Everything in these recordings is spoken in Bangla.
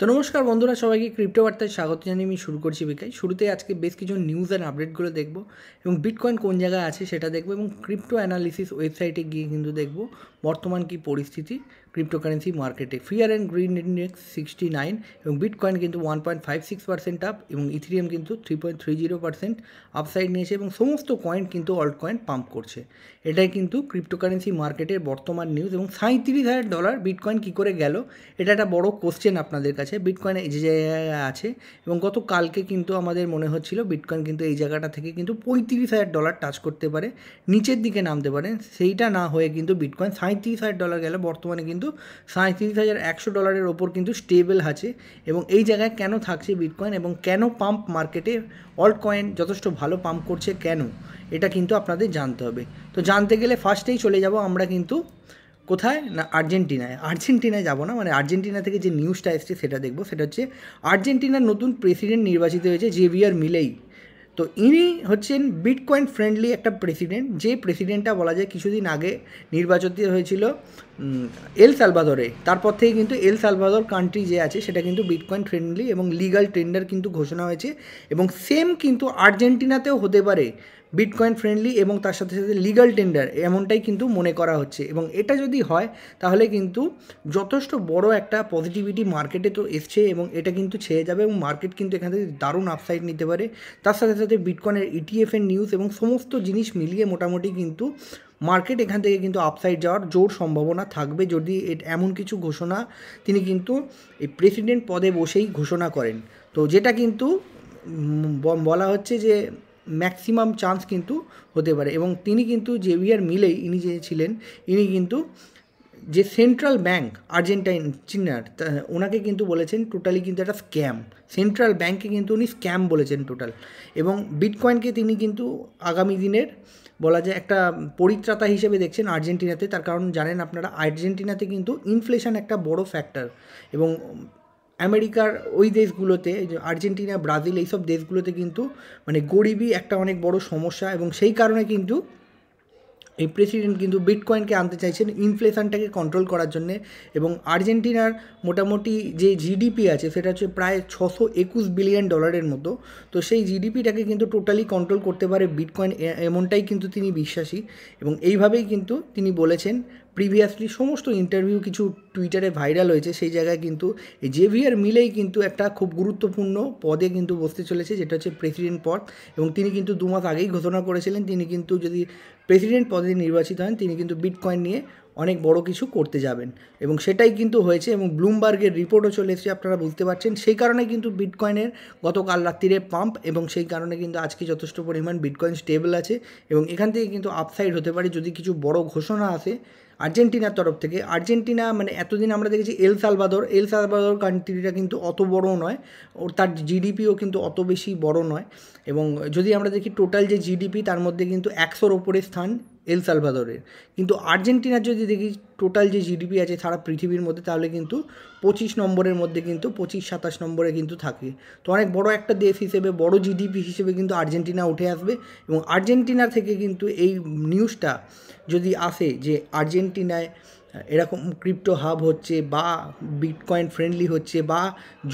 তো নমস্কার বন্ধুরা সবাইকে ক্রিপ্টো বার্তায় স্বাগত জানিয়ে আমি শুরু করছি বিকাই শুরুতে আজকে বেশ কিছু নিউজ অ্যান্ড আপডেটগুলো দেখব এবং বিটকয়েন কোন জায়গায় আছে সেটা দেখব এবং ক্রিপ্টো অ্যানালিসিস ওয়েবসাইটে গিয়ে কিন্তু দেখব বর্তমান কি পরিস্থিতি ক্রিপ্টোকারেন্সি মার্কেটে fear and green index sixty nine এবং বিটকয়েন কিন্তু one point five six percent up এবং ইথিরিয়াম কিন্তু three point three zero percent upside নিয়েছে এবং সমস্ত কয়েন কিন্তু অল্ট কয়েন পাম্প করছে এটাই কিন্তু ক্রিপ্টোকারেন্সি মার্কেটের বর্তমান নিউজ এবং সাঁত্রিশ হাজার ডলার বিটকয়েন কী করে গেল এটা একটা বড় কোশ্চেন আপনাদের কাছে বিটকয়েন এই জায়গায় আছে এবং গত কালকে কিন্তু আমাদের মনে হচ্ছিল বিটকয়েন কিন্তু এই জায়গাটা থেকে কিন্তু পঁয়ত্রিশ হাজার ডলার টাচ করতে পারে নিচের দিকে নামতে পারে সেইটা না হয়ে কিন্তু বিটকয়েন সাঁত্রিশ হাজার ডলার গেলে বর্তমানে কিন্তু সাঁত্রিশ হাজার একশো ডলারের ওপর কিন্তু স্টেবল আছে এবং এই জায়গায় কেন থাকছে বিটকয়েন এবং কেন পাম্প মার্কেটে অল্ট কয়েন যথেষ্ট ভালো পাম্প করছে কেন এটা কিন্তু আপনাদের জানতে হবে তো জানতে গেলে ফার্স্টেই চলে যাব আমরা কিন্তু কোথায় না আর্জেন্টিনায় আর্জেন্টিনায় যাব না মানে আর্জেন্টিনা থেকে যে নিউজটা এসছে সেটা দেখবো সেটা হচ্ছে আর্জেন্টিনার নতুন প্রেসিডেন্ট নির্বাচিত হয়েছে জেভিয়ার মিলেই তো ইনি হচ্ছেন বিটকয়েন ফ্রেন্ডলি একটা প্রেসিডেন্ট যে প্রেসিডেন্টটা বলা যায় কিছুদিন আগে নির্বাচিত হয়েছিল এল সালভাদরে তারপর থেকে কিন্তু এল সালভাদর কান্ট্রি যে আছে সেটা কিন্তু বিটকয়েন ফ্রেন্ডলি এবং লিগাল টেন্ডার কিন্তু ঘোষণা হয়েছে এবং সেম কিন্তু আর্জেন্টিনাতেও হতে পারে বিটকয়েন ফ্রেন্ডলি এবং তার সাথে সাথে লিগাল টেন্ডার এমনটাই কিন্তু মনে করা হচ্ছে এবং এটা যদি হয় তাহলে কিন্তু যথেষ্ট বড় একটা পজিটিভিটি মার্কেটে তো এসছে এবং এটা কিন্তু ছেয়ে যাবে এবং মার্কেট কিন্তু এখান থেকে দারুণ আপসাইড নিতে পারে তার সাথে সাথে বিটকয়েনের ইটিএফের নিউজ এবং সমস্ত জিনিস মিলিয়ে মোটামুটি কিন্তু মার্কেট এখান থেকে কিন্তু আপসাইড যাওয়ার জোর সম্ভাবনা থাকবে যদি এমন কিছু ঘোষণা তিনি কিন্তু এই প্রেসিডেন্ট পদে বসেই ঘোষণা করেন তো যেটা কিন্তু বলা হচ্ছে যে ম্যাক্সিমাম চান্স কিন্তু হতে পারে এবং তিনি কিন্তু জেভিয়ার মিলেই ইনি যে ছিলেন ইনি কিন্তু যে সেন্ট্রাল ব্যাংক আর্জেন্টাইন চিনার ওনাকে কিন্তু বলেছেন টোটালি কিন্তু একটা স্ক্যাম সেন্ট্রাল ব্যাংকে কিন্তু উনি স্ক্যাম বলেছেন টোটাল এবং বিটকয়েনকে তিনি কিন্তু আগামী দিনের বলা যায় একটা পরিত্রাতা হিসেবে দেখছেন আর্জেন্টিনাতে তার কারণ জানেন আপনারা আর্জেন্টিনাতে কিন্তু ইনফ্লেশন একটা বড় ফ্যাক্টর এবং আমেরিকার ওই দেশগুলোতে আর্জেন্টিনা ব্রাজিল এইসব দেশগুলোতে কিন্তু মানে গরিবই একটা অনেক বড় সমস্যা এবং সেই কারণে কিন্তু এই প্রেসিডেন্ট কিন্তু বিটকয়েনকে আনতে চাইছেন ইনফ্লেশনটাকে কন্ট্রোল করার জন্যে এবং আর্জেন্টিনার মোটামুটি যে জিডিপি আছে সেটা হচ্ছে প্রায় ছশো একুশ বিলিয়ন ডলারের মতো তো সেই জিডিপিটাকে কিন্তু টোটালি কন্ট্রোল করতে পারে বিটকয়েন এমনটাই কিন্তু তিনি বিশ্বাসী এবং এইভাবেই কিন্তু তিনি বলেছেন প্রিভিয়াসলি সমস্ত ইন্টারভিউ কিছু টুইটারে ভাইরাল হয়েছে সেই জায়গায় কিন্তু এই জেভিয়ার মিলেই কিন্তু একটা খুব গুরুত্বপূর্ণ পদে কিন্তু বসতে চলেছে যেটা হচ্ছে প্রেসিডেন্ট পদ এবং তিনি কিন্তু দু মাস আগেই ঘোষণা করেছিলেন তিনি কিন্তু যদি প্রেসিডেন্ট পদে নির্বাচিত হন তিনি কিন্তু বিটকয়েন নিয়ে অনেক বড় কিছু করতে যাবেন এবং সেটাই কিন্তু হয়েছে এবং ব্লুমবার্গের রিপোর্টও চলে এসেছে আপনারা বুঝতে পারছেন সেই কারণে কিন্তু বিটকয়েনের গতকাল রাত্রিরে পাম্প এবং সেই কারণে কিন্তু আজকে যথেষ্ট পরিমাণ বিটকয়েন স্টেবল আছে এবং এখান থেকে কিন্তু আপসাইড হতে পারে যদি কিছু বড় ঘোষণা আসে আর্জেন্টিনার তরফ থেকে আর্জেন্টিনা মানে এতদিন আমরা দেখেছি এল সালভাদর এল সালভাদর কান্ট্রিটা কিন্তু অত বড় নয় ও তার জিডিপিও কিন্তু অত বেশি বড় নয় এবং যদি আমরা দেখি টোটাল যে জিডিপি তার মধ্যে কিন্তু একশোর ওপরে স্থান এল সালভাদরের কিন্তু আর্জেন্টিনার যদি দেখি টোটাল যে জিডিপি আছে সারা পৃথিবীর মধ্যে তাহলে কিন্তু পঁচিশ নম্বরের মধ্যে কিন্তু পঁচিশ সাতাশ নম্বরে কিন্তু থাকে তো অনেক বড় একটা দেশ হিসেবে বড় জিডিপি হিসেবে কিন্তু আর্জেন্টিনা উঠে আসবে এবং আর্জেন্টিনা থেকে কিন্তু এই নিউজটা যদি আসে যে আর্জেন্টিনায় এরকম ক্রিপ্টো হাব হচ্ছে বা বিটকয়েন ফ্রেন্ডলি হচ্ছে বা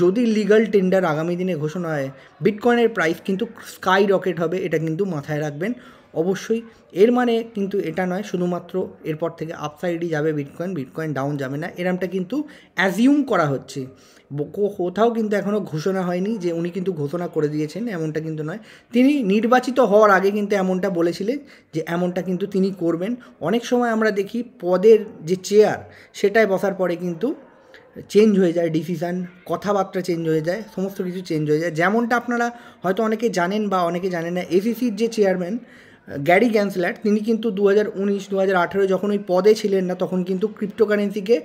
যদি লিগাল টেন্ডার আগামী দিনে ঘোষণা হয় বিটকয়েনের প্রাইস কিন্তু স্কাই রকেট হবে এটা কিন্তু মাথায় রাখবেন অবশ্যই এর মানে কিন্তু এটা নয় শুধুমাত্র এরপর থেকে আপসাইডই যাবে বিটকয়েন বিটকয়েন ডাউন যাবে না এরমটা কিন্তু অ্যাজিউম করা হচ্ছে কোথাও কিন্তু এখনও ঘোষণা হয়নি যে উনি কিন্তু ঘোষণা করে দিয়েছেন এমনটা কিন্তু নয় তিনি নির্বাচিত হওয়ার আগে কিন্তু এমনটা বলেছিলেন যে এমনটা কিন্তু তিনি করবেন অনেক সময় আমরা দেখি পদের যে চেয়ার সেটায় বসার পরে কিন্তু চেঞ্জ হয়ে যায় ডিসিশান কথাবার্তা চেঞ্জ হয়ে যায় সমস্ত কিছু চেঞ্জ হয়ে যায় যেমনটা আপনারা হয়তো অনেকে জানেন বা অনেকে জানেন না এসিসির যে চেয়ারম্যান গ্যারি গ্যান্সলার তিনি কিন্তু দু হাজার উনিশ যখন ওই পদে ছিলেন না তখন কিন্তু ক্রিপ্টোকারেন্সিকে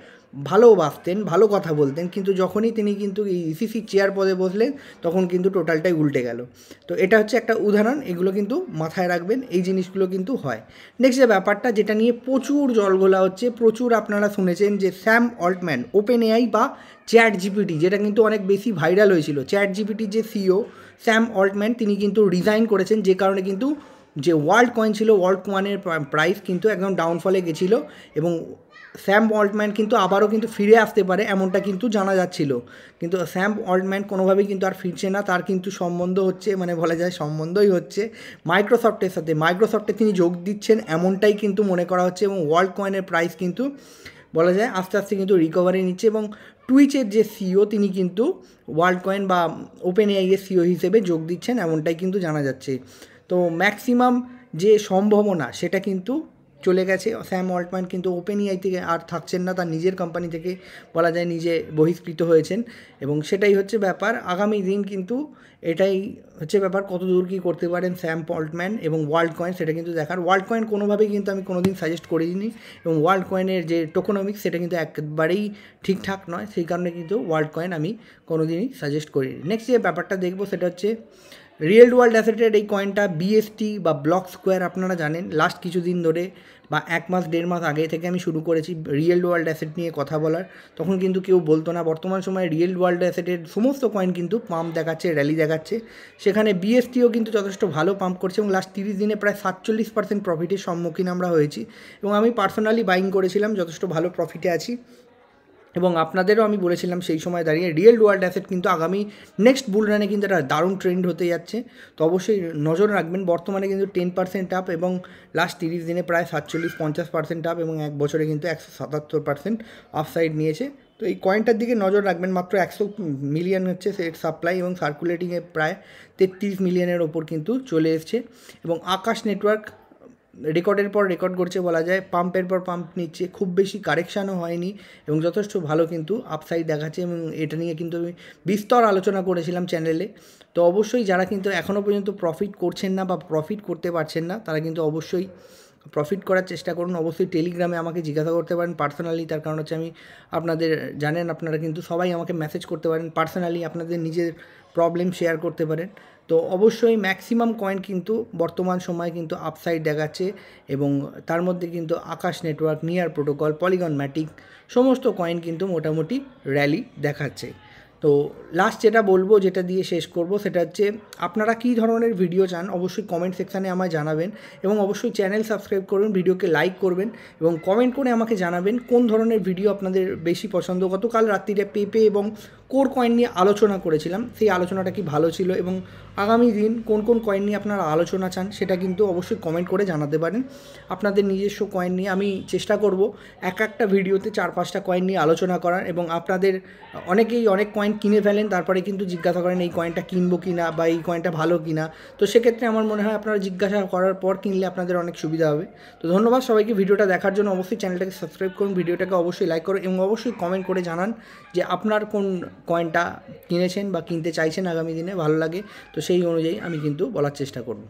ভালোবাসতেন ভালো কথা বলতেন কিন্তু যখনই তিনি কিন্তু এই ইসিসি চেয়ার পদে বসলেন তখন কিন্তু টোটালটাই উল্টে গেল তো এটা হচ্ছে একটা উদাহরণ এগুলো কিন্তু মাথায় রাখবেন এই জিনিসগুলো কিন্তু হয় নেক্সট যে ব্যাপারটা যেটা নিয়ে প্রচুর জলগোলা হচ্ছে প্রচুর আপনারা শুনেছেন যে স্যাম অল্টম্যান ওপেন এআই বা চ্যাট জিপিটি যেটা কিন্তু অনেক বেশি ভাইরাল হয়েছিল চ্যাট জিপিটির যে সিও স্যাম অল্টম্যান তিনি কিন্তু রিজাইন করেছেন যে কারণে কিন্তু যে ওয়ার্ল্ড কয়েন ছিল ওয়ার্ল্ড কয়েনের প্রাইস কিন্তু একদম ডাউনফলে গেছিলো এবং স্যাম অল্টম্যান কিন্তু আবারও কিন্তু ফিরে আসতে পারে এমনটা কিন্তু জানা যাচ্ছিল কিন্তু স্যাম অল্টম্যান কোনোভাবেই কিন্তু আর ফিরছে না তার কিন্তু সম্বন্ধ হচ্ছে মানে বলা যায় সম্বন্ধই হচ্ছে মাইক্রোসফটের সাথে মাইক্রোসফটে তিনি যোগ দিচ্ছেন এমনটাই কিন্তু মনে করা হচ্ছে এবং ওয়ার্ল্ড কয়েনের প্রাইস কিন্তু বলা যায় আস্তে আস্তে কিন্তু রিকভারি নিচ্ছে এবং টুইচের যে সিও তিনি কিন্তু ওয়ার্ল্ড কয়েন বা ওপেন এআইয়ের সিও হিসেবে যোগ দিচ্ছেন এমনটাই কিন্তু জানা যাচ্ছে তো ম্যাক্সিমাম যে সম্ভাবনা সেটা কিন্তু চলে গেছে স্যাম অল্টম্যান কিন্তু ওপেন ইআই থেকে আর থাকছেন না তার নিজের কোম্পানি থেকে বলা যায় নিজে বহিষ্কৃত হয়েছেন এবং সেটাই হচ্ছে ব্যাপার আগামী দিন কিন্তু এটাই হচ্ছে ব্যাপার কত দূর কী করতে পারেন স্যাম অল্টম্যান এবং ওয়ার্ল্ড কয়েন সেটা কিন্তু দেখার ওয়ার্ল্ড কয়েন কোনোভাবেই কিন্তু আমি কোনোদিন সাজেস্ট করিনি এবং ওয়ার্ল্ড কয়েনের যে টোকোনমিক্স সেটা কিন্তু একবারেই ঠিকঠাক নয় সেই কারণে কিন্তু ওয়ার্ল্ড কয়েন আমি কোনোদিনই সাজেস্ট করিনি নেক্সট যে ব্যাপারটা দেখবো সেটা হচ্ছে রিয়েল ওয়ার্ল্ড অ্যাসেটের এই কয়েনটা বিএসটি বা ব্লক স্কোয়ার আপনারা জানেন লাস্ট কিছুদিন ধরে বা এক মাস দেড় মাস আগে থেকে আমি শুরু করেছি রিয়েল ওয়ার্ল্ড অ্যাসেট নিয়ে কথা বলার তখন কিন্তু কেউ বলতো না বর্তমান সময়ে রিয়েল ওয়ার্ল্ড অ্যাসেটের সমস্ত কয়েন কিন্তু পাম্প দেখাচ্ছে র্যালি দেখাচ্ছে সেখানে বিএসটিও কিন্তু যথেষ্ট ভালো পাম্প করছে এবং লাস্ট তিরিশ দিনে প্রায় সাতচল্লিশ পার্সেন্ট প্রফিটের সম্মুখীন আমরা হয়েছি এবং আমি পার্সোনালি বাইং করেছিলাম যথেষ্ট ভালো প্রফিটে আছি এবং আপনাদেরও আমি বলেছিলাম সেই সময় দাঁড়িয়ে রিয়েল ওয়ার্ল্ড অ্যাসেট কিন্তু আগামী নেক্সট বুল রানে কিন্তু একটা দারুণ ট্রেন্ড হতে যাচ্ছে তো অবশ্যই নজর রাখবেন বর্তমানে কিন্তু টেন পার্সেন্ট আপ এবং লাস্ট তিরিশ দিনে প্রায় সাতচল্লিশ পঞ্চাশ পার্সেন্ট আপ এবং এক বছরে কিন্তু একশো সাতাত্তর পার্সেন্ট আপসাইড নিয়েছে তো এই কয়েনটার দিকে নজর রাখবেন মাত্র একশো মিলিয়ন হচ্ছে সেট সাপ্লাই এবং সার্কুলেটিংয়ে প্রায় তেত্রিশ মিলিয়নের ওপর কিন্তু চলে এসছে এবং আকাশ নেটওয়ার্ক রেকর্ডের পর রেকর্ড করছে বলা যায় পাম্পের পর পাম্প নিচ্ছে খুব বেশি কারেকশানও হয়নি এবং যথেষ্ট ভালো কিন্তু আপসাইড দেখাচ্ছে এবং এটা নিয়ে কিন্তু আমি বিস্তর আলোচনা করেছিলাম চ্যানেলে তো অবশ্যই যারা কিন্তু এখনও পর্যন্ত প্রফিট করছেন না বা প্রফিট করতে পারছেন না তারা কিন্তু অবশ্যই প্রফিট করার চেষ্টা করুন অবশ্যই টেলিগ্রামে আমাকে জিজ্ঞাসা করতে পারেন পার্সোনালি তার কারণ হচ্ছে আমি আপনাদের জানেন আপনারা কিন্তু সবাই আমাকে মেসেজ করতে পারেন পার্সোনালি আপনাদের নিজের প্রবলেম শেয়ার করতে পারেন তো অবশ্যই ম্যাক্সিমাম কয়েন কিন্তু বর্তমান সময়ে কিন্তু আপসাইড দেখাচ্ছে এবং তার মধ্যে কিন্তু Akash network near protocol polygon matic সমস্ত কয়েন কিন্তু মোটামুটি র্যালি দেখাচ্ছে তো লাস্ট যেটা বলবো যেটা দিয়ে শেষ করব সেটা হচ্ছে আপনারা কী ধরনের ভিডিও চান অবশ্যই কমেন্ট সেকশানে আমায় জানাবেন এবং অবশ্যই চ্যানেল সাবস্ক্রাইব করবেন ভিডিওকে লাইক করবেন এবং কমেন্ট করে আমাকে জানাবেন কোন ধরনের ভিডিও আপনাদের বেশি পছন্দ গতকাল রাত্রিরে পেঁপে এবং কোর কয়েন নিয়ে আলোচনা করেছিলাম সেই আলোচনাটা কি ভালো ছিল এবং আগামী দিন কোন কোন কয়েন নিয়ে আপনারা আলোচনা চান সেটা কিন্তু অবশ্যই কমেন্ট করে জানাতে পারেন আপনাদের নিজস্ব কয়েন নিয়ে আমি চেষ্টা করব এক একটা ভিডিওতে চার পাঁচটা কয়েন নিয়ে আলোচনা করার এবং আপনাদের অনেকেই অনেক কয়েন কিনে ফেলেন তারপরে কিন্তু জিজ্ঞাসা করেন এই কয়েনটা কিনবো কি না বা এই কয়েনটা ভালো কি না তো সেক্ষেত্রে আমার মনে হয় আপনারা জিজ্ঞাসা করার পর কিনলে আপনাদের অনেক সুবিধা হবে তো ধন্যবাদ সবাইকে ভিডিওটা দেখার জন্য অবশ্যই চ্যানেলটাকে সাবস্ক্রাইব করুন ভিডিওটাকে অবশ্যই লাইক করুন এবং অবশ্যই কমেন্ট করে জানান যে আপনার কোন কয়েনটা কিনেছেন বা কিনতে চাইছেন আগামী দিনে ভালো লাগে তো সেই অনুযায়ী আমি কিন্তু বলার চেষ্টা করব